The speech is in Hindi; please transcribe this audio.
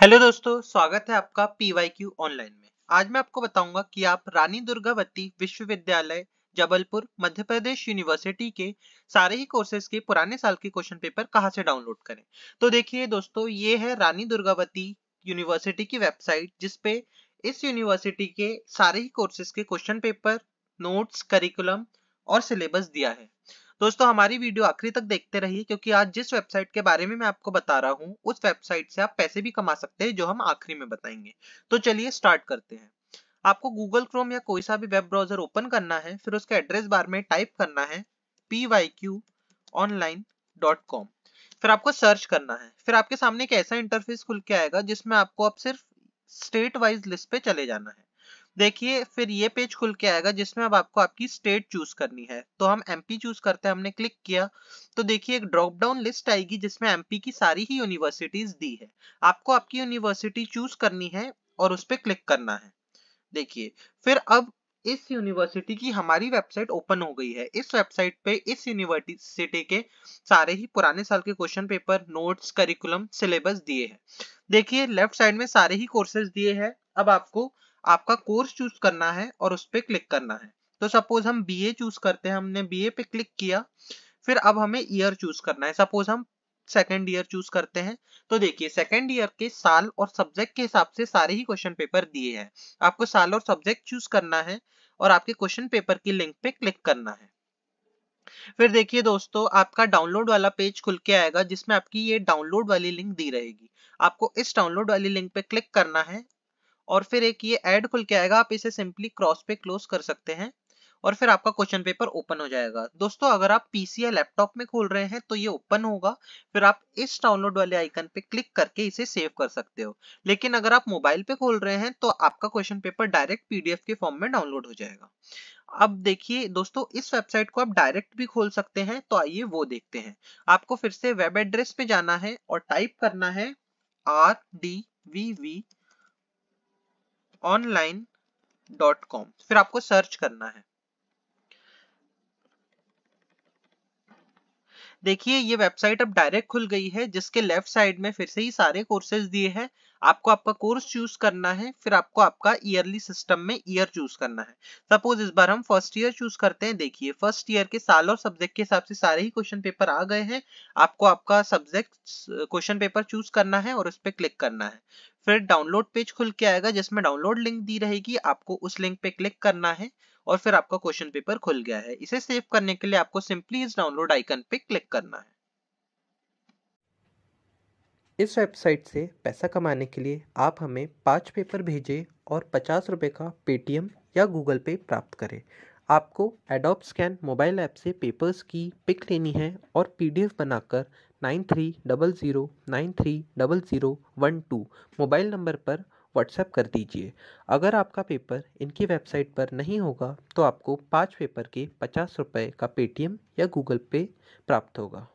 हेलो दोस्तों स्वागत है आपका पीवाईक्यू ऑनलाइन में आज मैं आपको बताऊंगा कि आप रानी दुर्गावती विश्वविद्यालय जबलपुर मध्य प्रदेश यूनिवर्सिटी के सारे ही कोर्सेज के पुराने साल के क्वेश्चन पेपर कहाँ से डाउनलोड करें तो देखिए दोस्तों ये है रानी दुर्गावती यूनिवर्सिटी की वेबसाइट जिसपे इस यूनिवर्सिटी के सारे ही कोर्सेज के क्वेश्चन पेपर नोट्स करिकुलम और सिलेबस दिया है दोस्तों हमारी वीडियो आखिरी तक देखते रहिए क्योंकि आज जिस वेबसाइट के बारे में मैं आपको बता रहा हूँ उस वेबसाइट से आप पैसे भी कमा सकते हैं जो हम आखिरी में बताएंगे तो चलिए स्टार्ट करते हैं आपको गूगल क्रोम या कोई सा भी वेब ब्राउजर ओपन करना है फिर उसके एड्रेस बार में टाइप करना है P Y Q online dot com फिर आपको सर्च करना है फिर आपके सामने एक ऐसा इंटरफेस खुल के आएगा जिसमें आपको अब सिर्फ स्टेट वाइज लिस्ट पे चले जाना है देखिए फिर ये पेज खुल के आएगा जिसमें अब आपको आपकी स्टेट चूज करनी है तो हम एमपी चूज करते हैं हमने क्लिक किया तो देखिए एक ड्रॉप डाउन लिस्ट आएगी जिसमें एमपी की सारी ही यूनिवर्सिटीज दी है आपको आपकी यूनिवर्सिटी चूज करनी है और उस पर क्लिक करना है देखिए फिर अब इस यूनिवर्सिटी की हमारी वेबसाइट ओपन हो गई है इस वेबसाइट पे इस यूनिवर्सिटी के सारे ही पुराने साल के question paper notes curriculum syllabus दिए हैं देखिए लेफ्ट साइड में सारे ही कोर्सेज दिए हैं अब आपको आपका कोर्स चूज करना है और उस पर क्लिक करना है तो सपोज हम बी ए चूज करते हैं हमने बी ए पे क्लिक किया फिर अब हमें ईयर चूज करना है सपोज हम सेकेंड ईयर चूज करते हैं तो देखिए सेकेंड ईयर के साल और सब्जेक्ट के हिसाब से सारे ही क्वेश्चन पेपर दिए हैं आपको साल और सब्जेक्ट चूज करना है और आपके क्वेश्चन पेपर की लिंक पे क्लिक करना है फिर देखिए दोस्तों आपका डाउनलोड वाला पेज खुल के आएगा जिसमें आपकी ये डाउनलोड वाली लिंक दी रहेगी आपको इस डाउनलोड वाली लिंक पे क्लिक करना है और फिर एक ये एड खुल के आएगा आप इसे सिंपली क्रॉस पे क्लोज कर सकते हैं और फिर आपका क्वेश्चन पेपर ओपन हो जाएगा दोस्तों अगर आप पीसी या लैपटॉप में खोल रहे हैं तो ये ओपन होगा फिर आप इस डाउनलोड वाले आइकन पे क्लिक करके इसे सेव कर सकते हो लेकिन अगर आप मोबाइल पे खोल रहे हैं तो आपका क्वेश्चन पेपर डायरेक्ट पीडीएफ के फॉर्म में डाउनलोड हो जाएगा अब देखिए दोस्तों इस वेबसाइट को आप डायरेक्ट भी खोल सकते हैं तो आइए वो देखते हैं आपको फिर से वेब एड्रेस पे जाना है और टाइप करना है R D V V online dot com फिर आपको सर्च करना है देखिए ये वेबसाइट अब डायरेक्ट खुल गई है जिसके लेफ्ट साइड में फिर से ही सारे कोर्सेज दिए हैं आपको आपका कोर्स चूज करना है फिर आपको आपका ईयरली सिस्टम में ईयर चूज करना है सपोज इस बार हम फर्स्ट ईयर चूज करते हैं देखिए फर्स्ट ईयर के साल और सब्जेक्ट के हिसाब से सारे ही क्वेश्चन पेपर आ गए हैं आपको आपका सब्जेक्ट क्वेश्चन पेपर चूज करना है और उस पर क्लिक करना है फिर डाउनलोड पेज खुल के आएगा जिसमें डाउनलोड लिंक दी रहेगी आपको उस लिंक पे क्लिक करना है और फिर आपका क्वेश्चन पेपर खुल गया है इसे सेव करने के लिए आपको सिंपली इस डाउनलोड आइकन पे क्लिक करना है इस वेबसाइट से पैसा कमाने के लिए आप हमें पाँच पेपर भेजें और पचास रुपये का पेटीएम या गूगल पे प्राप्त करें आपको एडोप स्कैन मोबाइल ऐप से पेपर्स की पिक लेनी है और पीडीएफ बनाकर nine three double zero nine three double zero one two mobile number पर व्हाट्सएप कर दीजिए अगर आपका पेपर इनकी वेबसाइट पर नहीं होगा तो आपको पाँच पेपर के पचास रुपये का पेटीएम या गूगल पे प्राप्त होगा